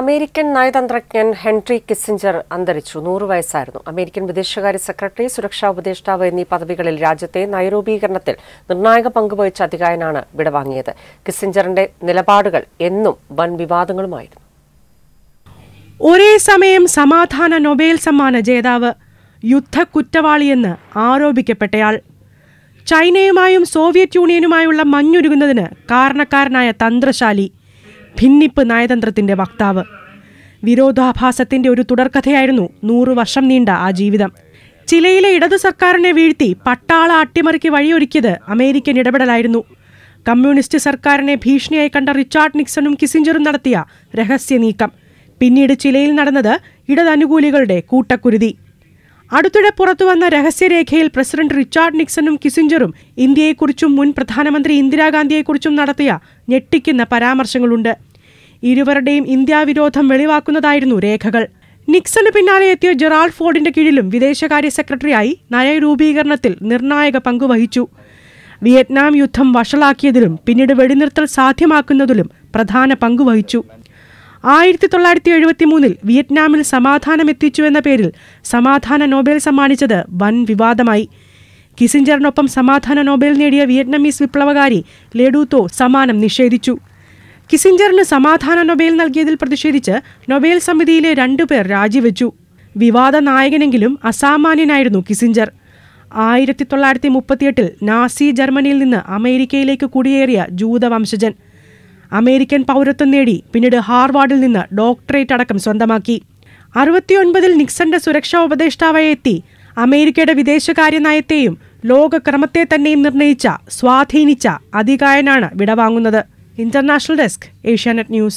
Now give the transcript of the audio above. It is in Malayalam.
അമേരിക്കൻ നയതന്ത്രജ്ഞൻ ഹെൻറി കിസിഞ്ചർ അന്തരിച്ചു നൂറു വയസ്സായിരുന്നു അമേരിക്കൻ വിദേശകാര്യ സെക്രട്ടറി സുരക്ഷാ ഉപദേഷ്ടാവ് എന്നീ പദവികളിൽ രാജ്യത്തെ നയരൂപീകരണത്തിൽ നിർണായക പങ്കുവഹിച്ച അധികായനാണ് വിടവാങ്ങിയത് കിസിഞ്ചറിന്റെ നിലപാടുകൾ എന്നും വൻ വിവാദങ്ങളുമായിരുന്നു ഒരേ സമയം സമാധാന നൊബേൽ സമ്മാന ജേതാവ് യുദ്ധ കുറ്റവാളിയെന്ന് ആരോപിക്കപ്പെട്ടയാൾ ചൈനയുമായും സോവിയറ്റ് യൂണിയനുമായുള്ള മഞ്ഞുരുകുന്നതിന് കാരണക്കാരനായ തന്ത്രശാലി ഭിന്നിപ്പ് നയതന്ത്രത്തിന്റെ വക്താവ് വിരോധാഭാസത്തിന്റെ ഒരു തുടർക്കഥയായിരുന്നു നൂറു വർഷം നീണ്ട ആ ജീവിതം ചിലയിലെ ഇടതു സർക്കാരിനെ വീഴ്ത്തി പട്ടാള അട്ടിമറിക്ക് വഴിയൊരുക്കിയത് അമേരിക്കൻ ഇടപെടലായിരുന്നു കമ്മ്യൂണിസ്റ്റ് സർക്കാരിനെ ഭീഷണിയായി കണ്ട റിച്ചാർഡ് നിക്സണും കിസിഞ്ചറും നടത്തിയ രഹസ്യ നീക്കം പിന്നീട് ചിലയിൽ നടന്നത് ഇടതനുകൂലികളുടെ കൂട്ടക്കുരുതി അടുത്തിടെ പുറത്തുവന്ന രഹസ്യരേഖയിൽ പ്രസിഡന്റ് റിച്ചാർഡ് നിക്സണും കിസിഞ്ചറും ഇന്ത്യയെക്കുറിച്ചും മുൻ പ്രധാനമന്ത്രി ഇന്ദിരാഗാന്ധിയെക്കുറിച്ചും നടത്തിയ ഞെട്ടിക്കുന്ന പരാമർശങ്ങളുണ്ട് ഇരുവരുടെയും ഇന്ത്യാവിരോധം വെളിവാക്കുന്നതായിരുന്നു രേഖകൾ നിക്സന് പിന്നാലെ എത്തിയ ജെറാൾഡ് ഫോർഡിന്റെ കീഴിലും വിദേശകാര്യ സെക്രട്ടറിയായി നയരൂപീകരണത്തിൽ നിർണായക പങ്കുവഹിച്ചു വിയറ്റ്നാം യുദ്ധം വഷളാക്കിയതിലും പിന്നീട് വെടിനിർത്തൽ സാധ്യമാക്കുന്നതിലും പ്രധാന പങ്കുവഹിച്ചു ആയിരത്തി തൊള്ളായിരത്തി എഴുപത്തി മൂന്നിൽ വിയറ്റ്നാമിൽ സമാധാനമെത്തിച്ചു എന്ന പേരിൽ സമാധാന നോബേൽ സമ്മാനിച്ചത് വൻ വിവാദമായി കിസിഞ്ചറിനൊപ്പം സമാധാന നോബേൽ നേടിയ വിയറ്റ്നാമീസ് വിപ്ലവകാരി ലെഡൂത്തോ സമ്മാനം നിഷേധിച്ചു കിസിഞ്ചറിന് സമാധാന നൊബേൽ നൽകിയതിൽ പ്രതിഷേധിച്ച് നൊബേൽ സമിതിയിലെ രണ്ടുപേർ രാജിവെച്ചു വിവാദ നായകനെങ്കിലും അസാമാന്യനായിരുന്നു കിസിഞ്ചർ ആയിരത്തി തൊള്ളായിരത്തി മുപ്പത്തിയെട്ടിൽ നാസി ജർമ്മനിയിൽ നിന്ന് അമേരിക്കയിലേക്ക് കുടിയേറിയ ജൂത വംശജൻ അമേരിക്കൻ പൗരത്വം നേടി പിന്നീട് ഹാർവാർഡിൽ നിന്ന് ഡോക്ടറേറ്റ് അടക്കം സ്വന്തമാക്കി അറുപത്തിയൊൻപതിൽ നിക്സന്റെ സുരക്ഷാ ഉപദേഷ്ടാവായി എത്തി അമേരിക്കയുടെ വിദേശകാര്യ നയത്തെയും ലോകക്രമത്തെ തന്നെയും നിർണയിച്ച സ്വാധീനിച്ച അധികായനാണ് വിടവാങ്ങുന്നത് ইন্টারন্যাশনাল ডেস্ক এশিয়ানেট নিউজ